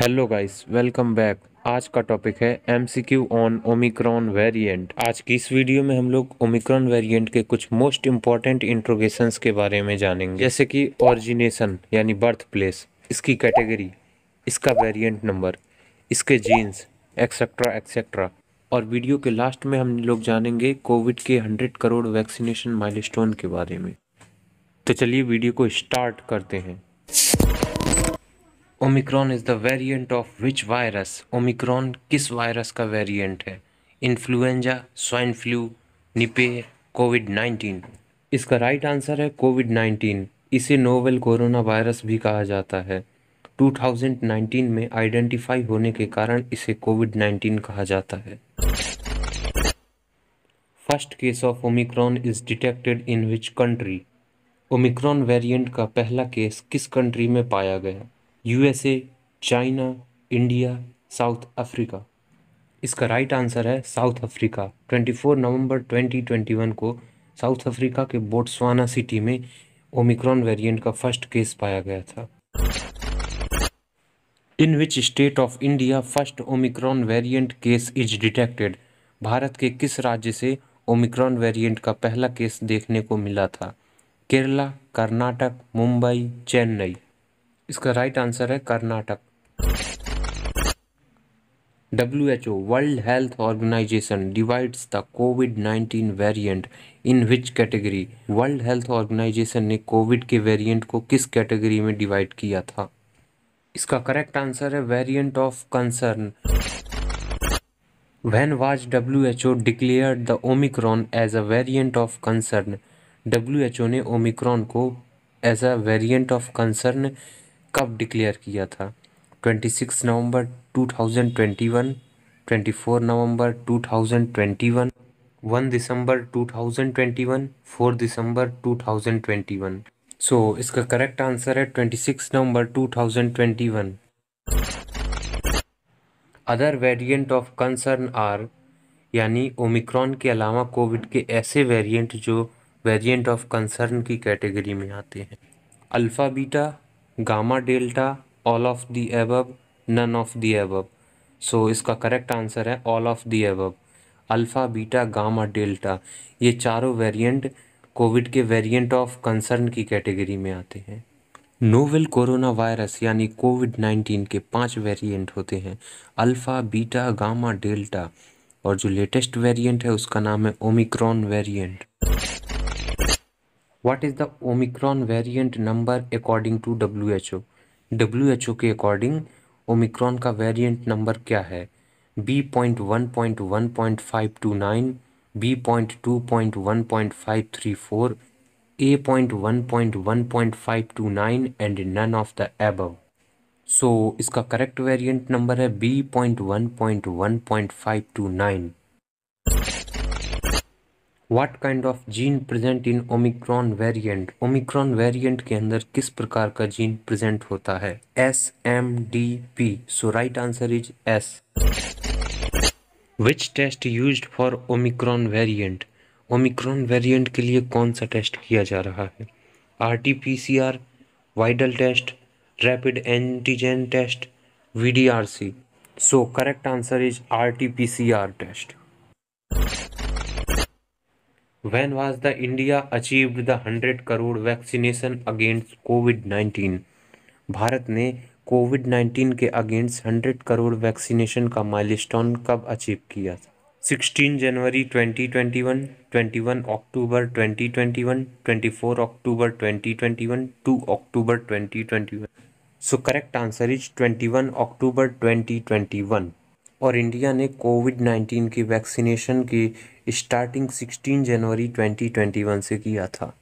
hello guys welcome back आज का topic है एमसीक्यू ऑन ओमिक्रॉन वेरिएंट आज की इस वीडियो में हम लोग ओमिक्रॉन वेरिएंट के कुछ मोस्ट इम्पॉर्टेंट इंट्रोगेशन के बारे में जानेंगे जैसे कि ऑरिजिनेशन यानी बर्थ प्लेस इसकी कैटेगरी इसका वेरिएंट नंबर इसके जीन्स एक्सेट्रा एक्सेट्रा और वीडियो के लास्ट में हम लोग जानेंगे कोविड के हंड्रेड करोड़ वैक्सीनेशन माइल के बारे में तो चलिए वीडियो को स्टार्ट करते हैं omicron is the variant of which virus omicron किस वायरस का वेरिएंट है influenza swine flu Nipah COVID nineteen इसका राइट right आंसर है कोविड नाइन्टीन इसे नोवेल कोरोना वायरस भी कहा जाता है 2019 में आइडेंटिफाई होने के कारण इसे कोविड नाइन्टीन कहा जाता है first case of omicron is detected in which country omicron variant का पहला केस किस कंट्री में पाया गया USA China India South Africa इसका राइट आंसर है साउथ अफ्रीका 24 नवंबर 2021 को साउथ अफ्रीका के बोट्सवाना सिटी में ओमिक्रॉन वेरिएंट का फर्स्ट केस पाया गया था in which state of India first omicron variant case is detected Bharat के किस राज्य से ओमिक्रॉन वेरिएंट का पहला केस देखने को मिला था केरला कर्नाटक मुंबई चेन्नई इसका राइट आंसर है Karnataka W H O world health organization divides the COVID nineteen variant in which category world health organization ने कोविड के वेरिएंट को किस कैटेगरी में डिवाइड किया था इसका करेक्ट आंसर है variant of concern was W H O declare the omicron as a variant of concern W H O ने ओमिक्रॉन को as a variant of concern कब डिक्लेयर किया था 26 नवंबर 2021 24 नवंबर 2021 1 दिसंबर 2021 4 दिसंबर 2021 सो so, इसका करेक्ट आंसर है 26 नवंबर 2021 other variant of concern are यानी ओमिक्रॉन के अलावा कोविड के ऐसे वेरिएंट जो वेरिएंट ऑफ कंसर्न की कैटेगरी में आते हैं alpha beta gamma delta all of the above none of the above so इसका करेक्ट आंसर है all of the above alpha beta gamma delta ये चारों वेरिएंट कोविड के वेरिएंट ऑफ कंसर्न की कैटेगरी में आते हैं नोवेल कोरोना वायरस यानी कोविड नाइन्टीन के पांच वेरिएंट होते हैं अल्फ़ा बीटा गामा डेल्टा और जो लेटेस्ट वेरिएंट है उसका नाम है omicron variant what is the omicron variant number according to W H O W H O के अकॉर्डिंग ओमिक्रॉन का वेरिएंट नंबर क्या है B point one point one point five two nine B point two point one point five three four A point one point one point five two nine and none of the above so इसका correct variant number है B point one point one point five two nine what kind of gene present in omicron variant omicron variant के अंदर किस प्रकार का gene present होता है S M D P so right answer is S which test use for omicron variant omicron variant के लिए कौन सा टेस्ट किया जा रहा है R T P C R Widal test rapid antigen test V D R C so correct answer is R T P C R test when was the india achieved the 100 crore vaccination against COVID 19 भारत ने COVID 19 के against 100 crore vaccination का milestone कब achieve किया था 16 जनवरी 2021 21 अक्टूबर 2021 24 अक्टूबर 2021 2 अक्टूबर 2021 सो करेक्ट आंसर इज 21 अक्टूबर 2021 और इंडिया ने कोविड नाइन्टीन की वैक्सीनेशन की स्टार्टिंग सिक्सटीन जनवरी ट्वेंटी ट्वेंटी वन से किया था